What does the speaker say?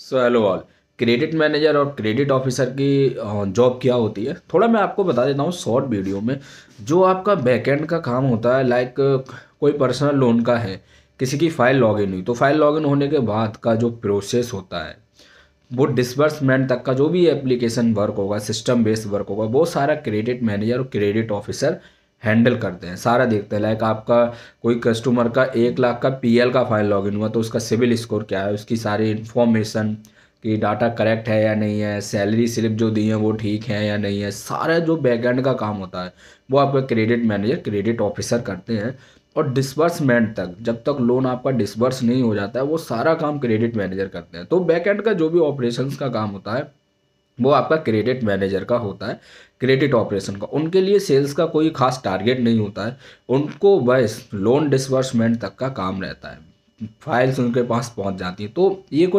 सो hello all credit manager और credit officer की job क्या होती है थोड़ा मैं आपको बता देता हूँ शॉर्ट वीडियो में जो आपका बैकएंड का काम होता है लाइक कोई पर्सनल लोन का है किसी की फ़ाइल लॉगिन हुई तो फाइल लॉगिन होने के बाद का जो प्रोसेस होता है वो डिसबर्समेंट तक का जो भी एप्लीकेशन वर्क होगा सिस्टम बेस्ड वर्क होगा वो सारा क्रेडिट मैनेजर और क्रेडिट ऑफिसर हैंडल करते हैं सारा देखते हैं लाइक आपका कोई कस्टमर का एक लाख का पीएल का फाइल लॉगिन हुआ तो उसका सिविल स्कोर क्या है उसकी सारी इन्फॉर्मेशन कि डाटा करेक्ट है या नहीं है सैलरी स्लिप जो दी है वो ठीक है या नहीं है सारा जो बैकएंड का काम होता है वो आपका क्रेडिट मैनेजर क्रेडिट ऑफिसर करते हैं और डिसबर्समेंट तक जब तक लोन आपका डिसबर्स नहीं हो जाता है वो सारा काम क्रेडिट मैनेजर करते हैं तो बैकएंड का जो भी ऑपरेशंस का काम होता है वो आपका क्रेडिट मैनेजर का होता है क्रेडिट ऑपरेशन का उनके लिए सेल्स का कोई खास टारगेट नहीं होता है उनको बस लोन डिसबर्समेंट तक का काम रहता है फाइल्स उनके पास पहुंच जाती है तो ये कुछ